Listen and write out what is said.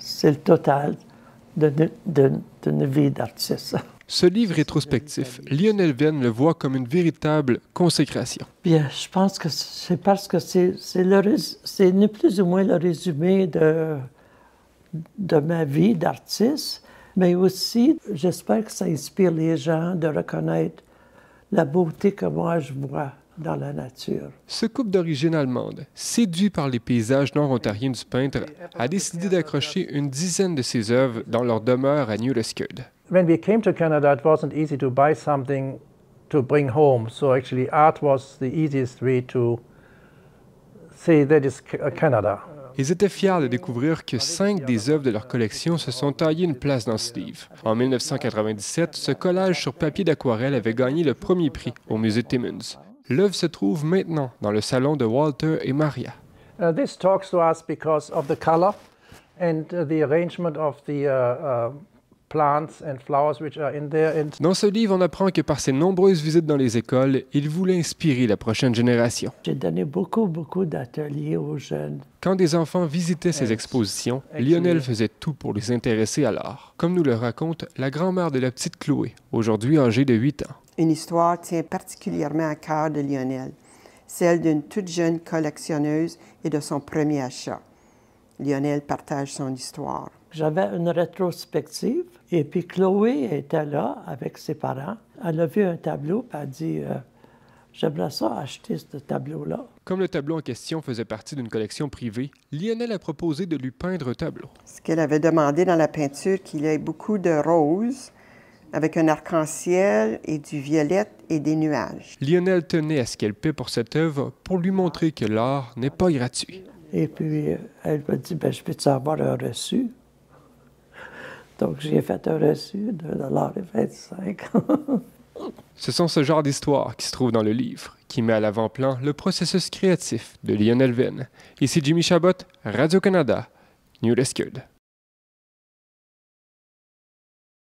C'est le total d'une vie d'artiste. Ce livre rétrospectif, Lionel Venn le voit comme une véritable consécration. Bien, je pense que c'est parce que c'est plus ou moins le résumé de ma vie d'artiste, mais aussi, j'espère que ça inspire les gens de reconnaître la beauté que moi je vois dans la nature. Ce couple d'origine allemande, séduit par les paysages nord-ontariens du peintre, a décidé d'accrocher une dizaine de ses œuvres dans leur demeure à New When we came to Canada, it wasn't easy to buy something to bring home. So actually, art was the easiest way to say that is uh, Canada. Ils étaient fiers de découvrir que cinq des œuvres de leur collection se sont taillées une place dans ce livre. En 1997, ce collage sur papier d'aquarelle avait gagné le premier prix au musée Timmins. L'œuvre se trouve maintenant dans le salon de Walter et Maria. Uh, this talks to us because of the color and the arrangement of the uh, uh... Dans ce livre, on apprend que par ses nombreuses visites dans les écoles, il voulait inspirer la prochaine génération. J'ai donné beaucoup, beaucoup d'ateliers aux jeunes. Quand des enfants visitaient ces expositions, Lionel faisait tout pour les intéresser à l'art, comme nous le raconte la grand-mère de la petite Chloé, aujourd'hui âgée de 8 ans. Une histoire tient particulièrement à cœur de Lionel, celle d'une toute jeune collectionneuse et de son premier achat. Lionel partage son histoire. J'avais une rétrospective et puis Chloé était là avec ses parents. Elle a vu un tableau et a dit euh, J'aimerais ça acheter ce tableau-là. Comme le tableau en question faisait partie d'une collection privée, Lionel a proposé de lui peindre un tableau. Ce qu'elle avait demandé dans la peinture, qu'il y ait beaucoup de roses avec un arc-en-ciel et du violet et des nuages. Lionel tenait à ce qu'elle paie pour cette œuvre pour lui montrer que l'art n'est pas gratuit. Et puis, euh, elle m'a dit, ben, je peux-tu avoir un reçu? Donc j'ai fait un reçu de 1,25 Ce sont ce genre d'histoires qui se trouvent dans le livre, qui met à l'avant-plan le processus créatif de Lionel Venn. Ici Jimmy Chabot, Radio-Canada, New Rescued.